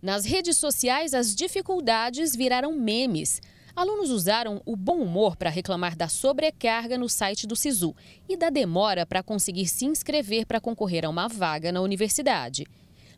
Nas redes sociais, as dificuldades viraram memes. Alunos usaram o bom humor para reclamar da sobrecarga no site do SISU e da demora para conseguir se inscrever para concorrer a uma vaga na universidade.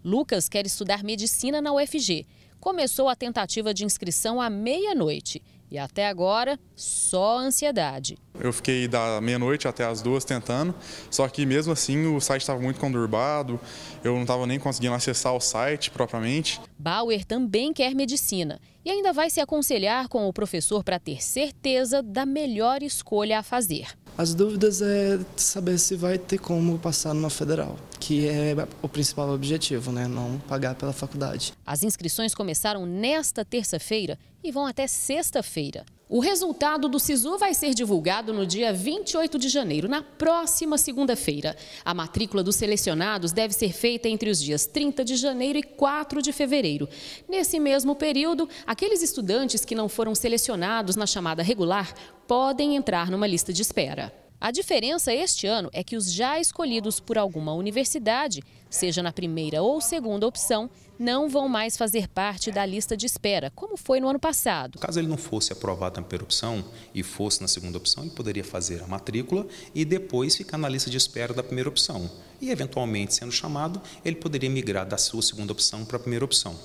Lucas quer estudar medicina na UFG. Começou a tentativa de inscrição à meia-noite e até agora só ansiedade. Eu fiquei da meia-noite até as duas tentando, só que mesmo assim o site estava muito conturbado, eu não estava nem conseguindo acessar o site propriamente. Bauer também quer medicina e ainda vai se aconselhar com o professor para ter certeza da melhor escolha a fazer. As dúvidas é saber se vai ter como passar numa federal, que é o principal objetivo, né? Não pagar pela faculdade. As inscrições começaram nesta terça-feira e vão até sexta-feira. O resultado do SISU vai ser divulgado no dia 28 de janeiro, na próxima segunda-feira. A matrícula dos selecionados deve ser feita entre os dias 30 de janeiro e 4 de fevereiro. Nesse mesmo período, aqueles estudantes que não foram selecionados na chamada regular podem entrar numa lista de espera. A diferença este ano é que os já escolhidos por alguma universidade, seja na primeira ou segunda opção, não vão mais fazer parte da lista de espera, como foi no ano passado. Caso ele não fosse aprovado na primeira opção e fosse na segunda opção, ele poderia fazer a matrícula e depois ficar na lista de espera da primeira opção. E, eventualmente, sendo chamado, ele poderia migrar da sua segunda opção para a primeira opção.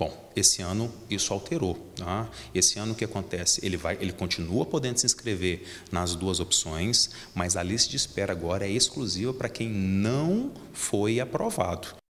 Bom, esse ano isso alterou. Tá? Esse ano o que acontece? Ele, vai, ele continua podendo se inscrever nas duas opções, mas a lista de espera agora é exclusiva para quem não foi aprovado.